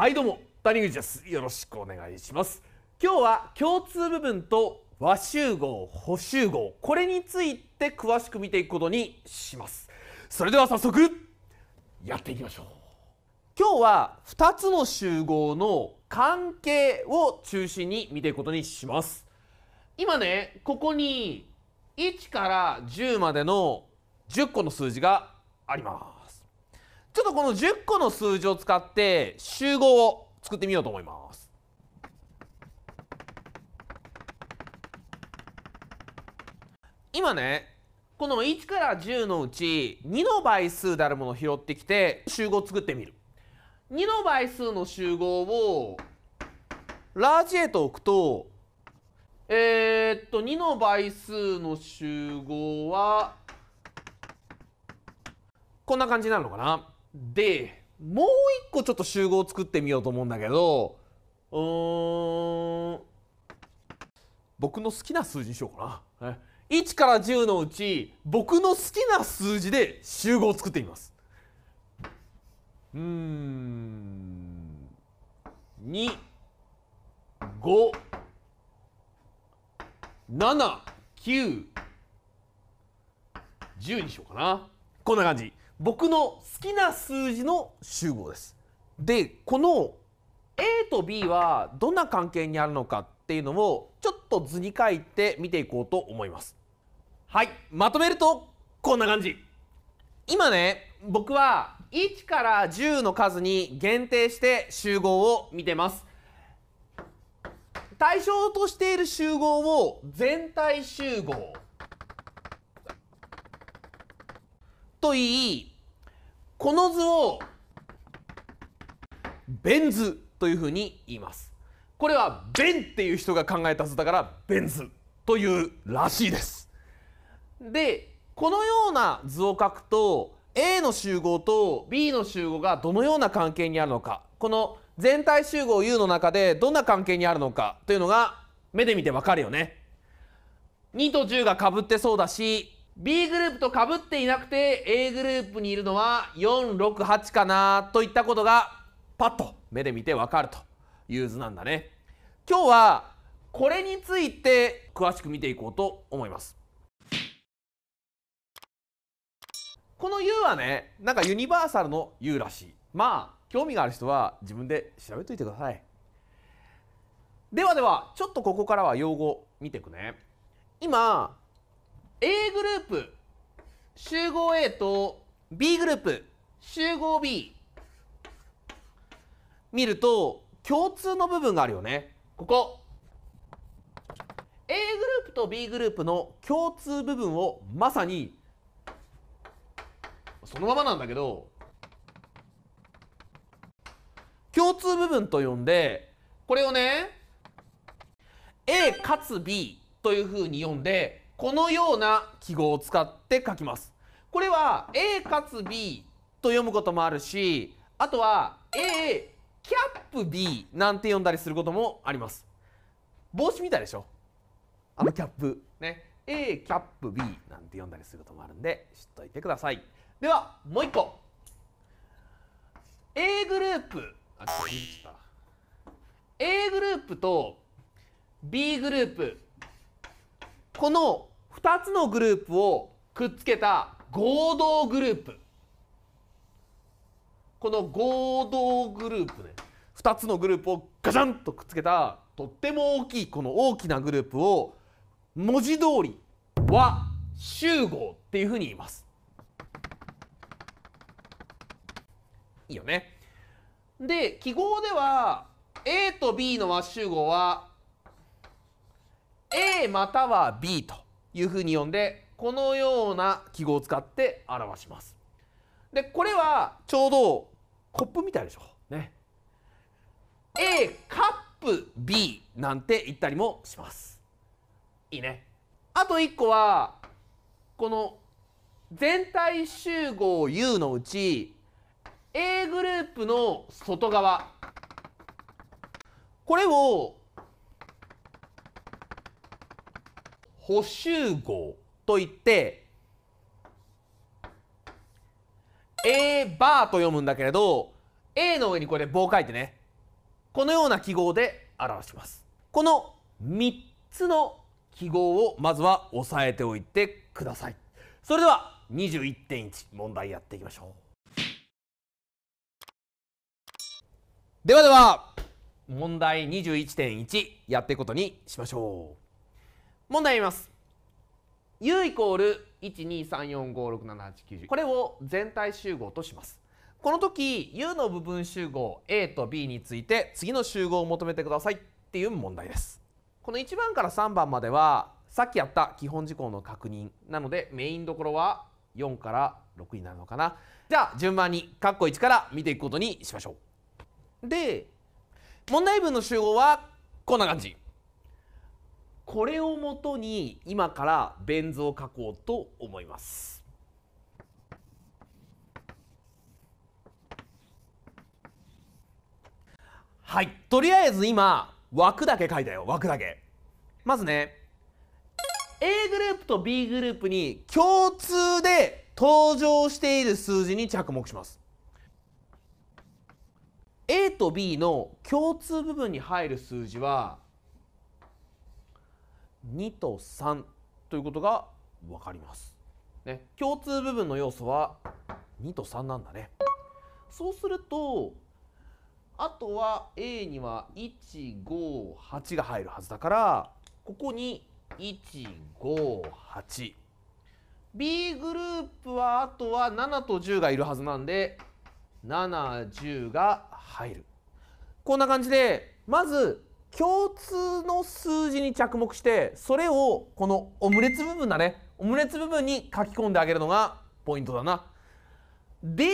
はいどうも谷口ですよろしくお願いします今日は共通部分と和集合補集合これについて詳しく見ていくことにしますそれでは早速やっていきましょう今日は2つの集合の関係を中心に見ていくことにします今ねここに1から10までの10個の数字がありますちょっとこの10個の数字を使って集合を作ってみようと思います。今ねこの1から10のうち2の倍数であるものを拾ってきて集合を作ってみる2の倍数の集合をラージへと置くとえー、っと2の倍数の集合はこんな感じになるのかなでもう一個ちょっと集合を作ってみようと思うんだけどうん僕の好きな数字にしようかな。1から10のうち僕の好きな数字で集合を作ってみます。うん2 5 7 9 10にしようかなこんな感じ僕の好きな数字の集合です。でこの A と B はどんな関係にあるのかっていうのをちょっと図に書いて見ていこうと思います。はいまとめるとこんな感じ。今ね僕は1から10の数に限定して集合を見てます。対象としている集合を全体集合といいこの図をベン図というふうに言いますこれはベンっていう人が考えた図だからベン図というらしいですでこのような図を書くと A の集合と B の集合がどのような関係にあるのかこの全体集合 U の中でどんな関係にあるのかというのが目で見てわかるよね2と10がかぶってそうだし B グループとかぶっていなくて A グループにいるのは468かなといったことがパッと目で見てわかるという図なんだね。今日はこれについて詳しく見ていこうと思います。この U はねなんかユニバーサルの U らしいまあ興味がある人は自分で調べといてくださいではではちょっとここからは用語見ていくね今 A グループ集合 A と B グループ集合 B 見ると共通の部分があるよねここ A グループと B グループの共通部分をまさにそのままなんだけど共通部分と呼んでこれをね A かつ B というふうに呼んでこのような記号を使って書きます。これは A かつ B と読むこともあるしあとは A キャップ B なんて読んだりすることもあります。帽子みたいでしょあのキャップね A キャップ B なんて読んだりすることもあるんで知っといてください。ではもう一個 A グループあちょっと見ちゃった A グループと B グループこの2つのグループをくっつけた合同グループこの合同グループね2つのグループをガチャンとくっつけたとっても大きいこの大きなグループを文字通り和集合っていうふうに言いますいいよねで記号では A と B の和集合は A または B というふうに呼んでこのような記号を使って表します。でこれはちょうどコップみたいでしょ。ね。A カップ B なんて言ったりもします。いいね。あと1個はこの全体集合 U のうち A グループの外側これを補集合といって A バーと読むんだけれど A の上にこれ棒書いてねこのような記号で表しますこの3つの記号をまずは押さえておいてくださいそれでは21.1問題やっていきましょうではでは問題21.1やっていくことにしましょう問題います u イコール123456789 1これを全体集合としますこの時 u の部分集合 a と b について次の集合を求めてくださいっていう問題ですこの1番から3番まではさっきやった基本事項の確認なのでメインどころは4から6になるのかなじゃあ順番に括弧1から見ていくことにしましょうで問題文の集合はこんな感じこれをもとに今からベン図を書こうと思います。はい、とりあえず今枠だけ書いたよ枠だけ。まずね A グループと B グループに共通で登場している数字に着目します。A と B の共通部分に入る数字は2と3ということが分かります。ね、共通部分の要素は2と3なんだね。そうするとあとは A には158が入るはずだからここに158。B グループはあとは7と10がいるはずなんで70が入る。こんな感じでまず共通の数字に着目してそれをこのオムレツ部分だねオムレツ部分に書き込んであげるのがポイントだなで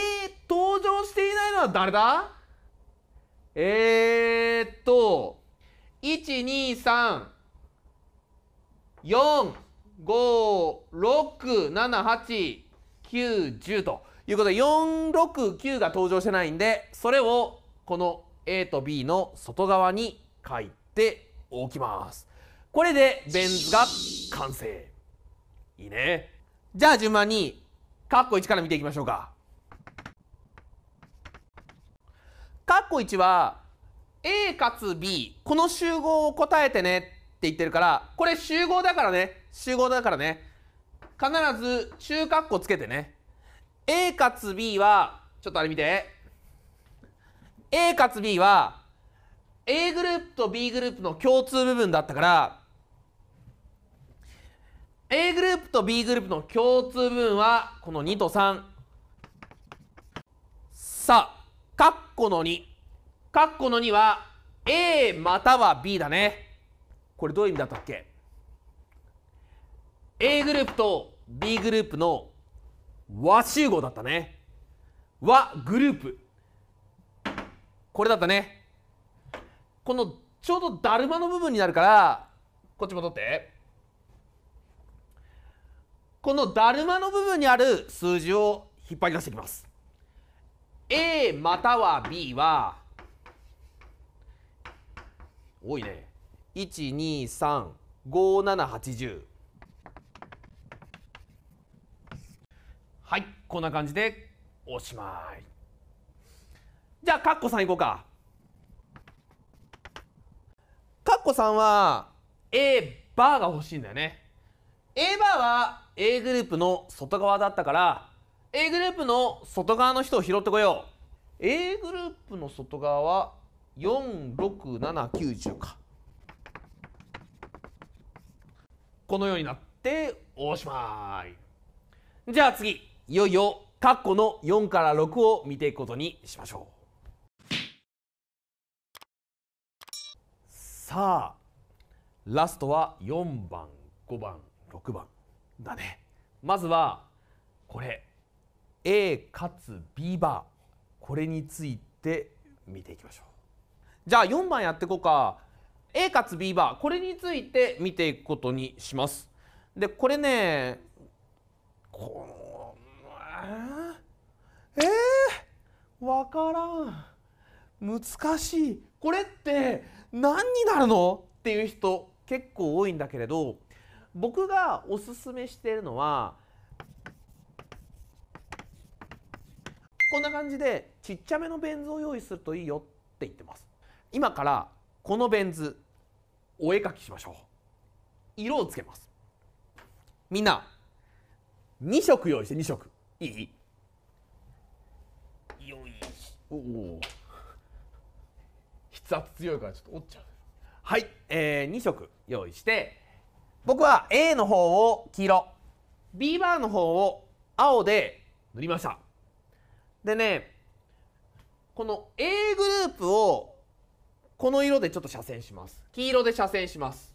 登場していないのは誰だえー、っと12345678910ということで469が登場してないんでそれをこの A と B の外側に書いておきますこれでベン図が完成いいねじゃあ順番にカッコ1から見ていきましょうかカッコ1は A かつ B この集合を答えてねって言ってるからこれ集合だからね集合だからね必ず中括弧つけてね A かつ B はちょっとあれ見て A かつ B は A グループと B グループの共通部分だったから A グループと B グループの共通部分はこの2と3さあカッコの2カッコの2は A または B だねこれどういう意味だったっけ A グループと B グループの和集合だったね和グループこれだったねこのちょうどだるまの部分になるからこっち戻ってこのだるまの部分にある数字を引っ張り出していきます A または B は多いね1235780はいこんな感じでおしまいじゃあカッコ3いこうかこさんは A バーが欲しいんだよね A バーは A グループの外側だったから A グループの外側の人を拾ってこよう A グループの外側は46790かこのようになっておしまいじゃあ次いよいよ括弧の4から6を見ていくことにしましょうさあラストは4番5番6番だねまずはこれ A かつ B バーこれについて見ていきましょうじゃあ4番やっていこうか A かつ B バーこれについて見ていくことにしますでこれねこのえー、分からん難しいこれって何になるのっていう人結構多いんだけれど僕がおすすめしているのはこんな感じでちっちゃめのベン図を用意するといいよって言ってます今からこのベン図お絵かきしましょう色をつけますみんな2色用意して2色いいよいしおお圧強いからちょっと折っちゃうはい、えー、2色用意して僕は A の方を黄色 B バーの方を青で塗りましたでねこの A グループをこの色でちょっと斜線します黄色で斜線します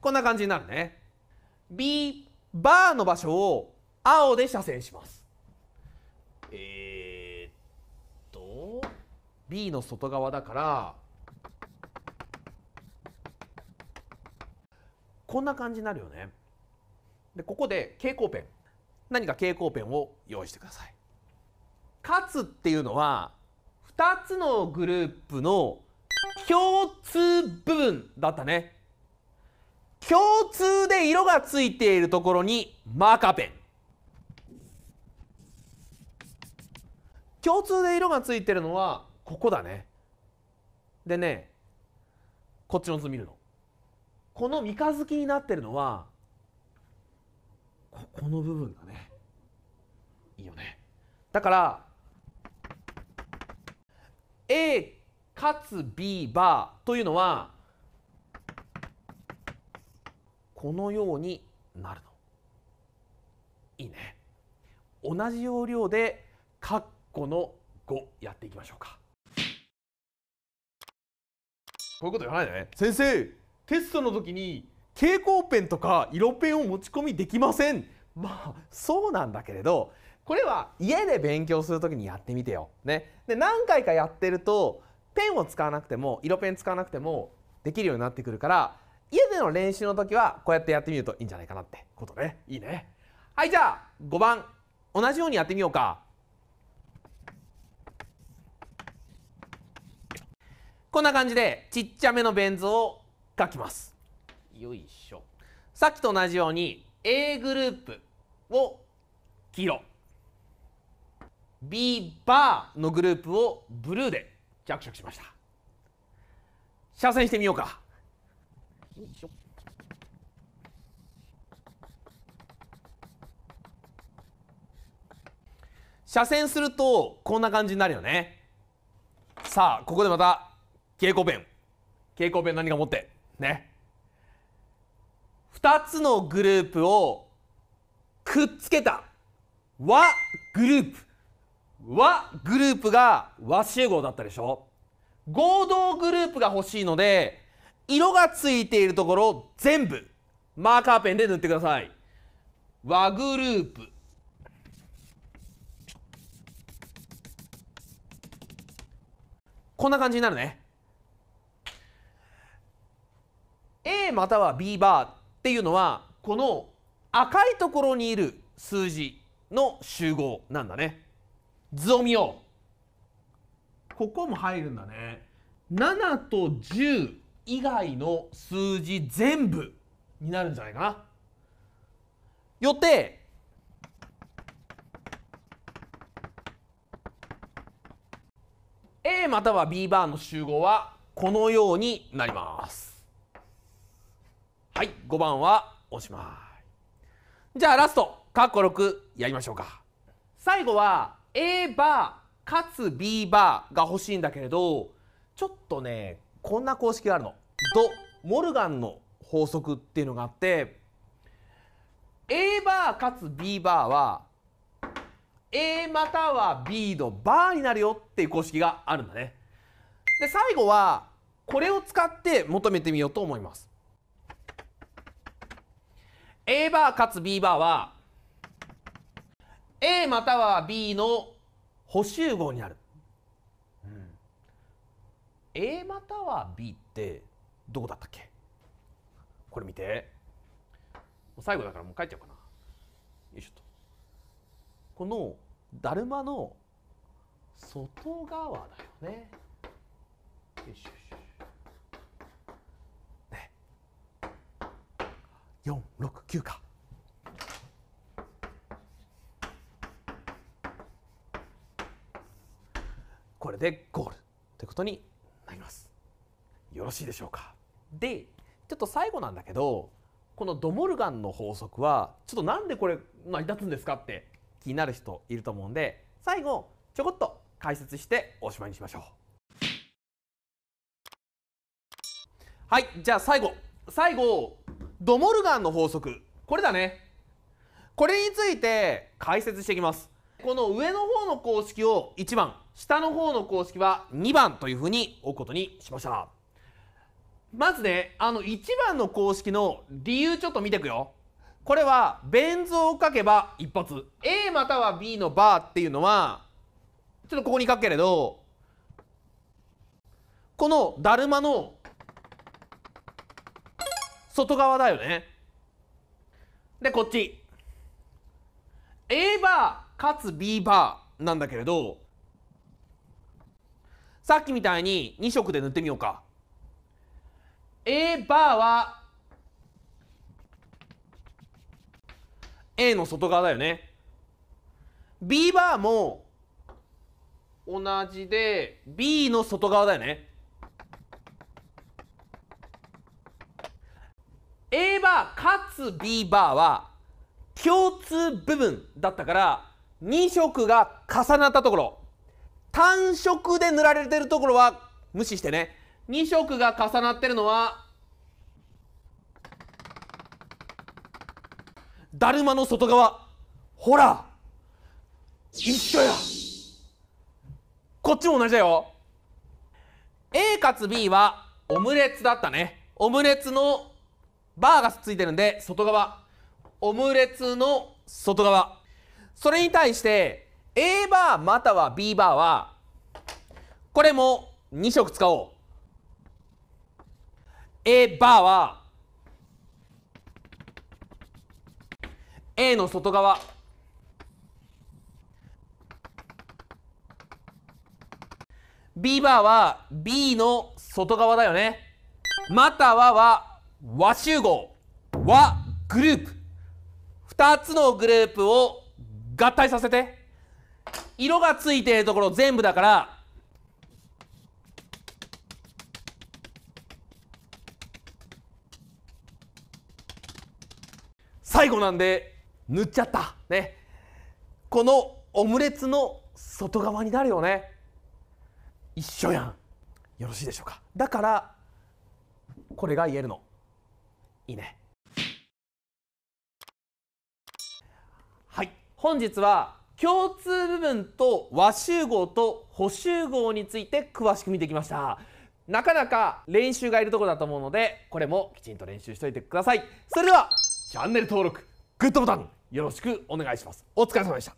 こんな感じになるね B バーの場所を青で斜線しますえー B の外側だからこんな感じになるよね。でここで蛍光ペン何か蛍光ペンを用意してください。かつっていうのは2つのグループの共通部分だったね。共通で色がついているところにマーカーペン。共通で色がついてるのはここだねでねこっちの図見るのこの三日月になってるのはここの部分だねいいよねだから A かつ B バーというのはこのようになるのいいね同じ要領で括弧の5やっていきましょうかそういうこと言わないね先生テストの時に蛍光ペンとか色ペンを持ち込みできませんまあそうなんだけれどこれは家で勉強する時にやってみてよ。ね、で何回かやってるとペンを使わなくても色ペン使わなくてもできるようになってくるから家での練習の時はこうやってやってみるといいんじゃないかなってことねいいねはいじゃあ5番同じようにやってみようかこんな感じでちっちゃめのベン図を書きますよいしょさっきと同じように A グループを黄色 B バーのグループをブルーで着色しました斜線してみようかよいしょ斜線するとこんな感じになるよねさあここでまた蛍光ペン蛍光ペン何か持ってね2つのグループをくっつけた和グループ和グループが和集合だったでしょ合同グループが欲しいので色がついているところ全部マーカーペンで塗ってください和グループこんな感じになるね A または B バーっていうのはこの赤いところにいる数字の集合なんだね図を見ようここも入るんだね7と10以外の数字全部になるんじゃないかなよってまたは B バーの集合はこのようになります。はい5番はおしまいじゃあラストカッコ6やりましょうか最後は A バーかつ B バーが欲しいんだけれどちょっとねこんな公式があるのド・モルガンの法則っていうのがあって A バーかつ B バーは A または B のバーになるよっていう公式があるんだねで最後はこれを使って求めてみようと思います A バーかつ B バーは A または B の補集合になる、うん、A または B ってどこだったっけこれ見て最後だからもう書いちゃおうかなよいしょとこのだるまの外側だよねよしよし469か。これでゴールということになります。よろしいでしょうか。でちょっと最後なんだけどこのドモルガンの法則はちょっとなんでこれ成り立つんですかって気になる人いると思うんで最後ちょこっと解説しておしまいにしましょうはいじゃあ最後最後ドモルガンの法則これだねこれについて解説していきますこの上の方の公式を1番下の方の公式は2番というふうに置くことにしましたまずねあの1番の公式の理由ちょっと見てくよこれはベン図を書けば一発 A または B のバーっていうのはちょっとここに書くけれどこのだるまの外側だよねでこっち A バーかつ B バーなんだけれどさっきみたいに2色で塗ってみようか A バーは A の外側だよね B バーも同じで B の外側だよねばかつ B バーは共通部分だったから2色が重なったところ単色で塗られてるところは無視してね2色が重なってるのはだるまの外側ほら一緒やこっちも同じだよ A かつ B はオムレツだったねオムレツのバーがついてるんで外側オムレツの外側それに対して A バーまたは B バーはこれも2色使おう A バーは A の外側 B バーは B の外側だよねまたはは和集合和グループ2つのグループを合体させて色がついているところ全部だから最後なんで塗っちゃったねこのオムレツの外側になるよね一緒やんよろしいでしょうかだからこれが言えるの。いいねはい本日は共通部分と和集合と補集合について詳しく見てきましたなかなか練習がいるとこだと思うのでこれもきちんと練習しておいてくださいそれではチャンネル登録グッドボタンよろしくお願いしますお疲れ様でした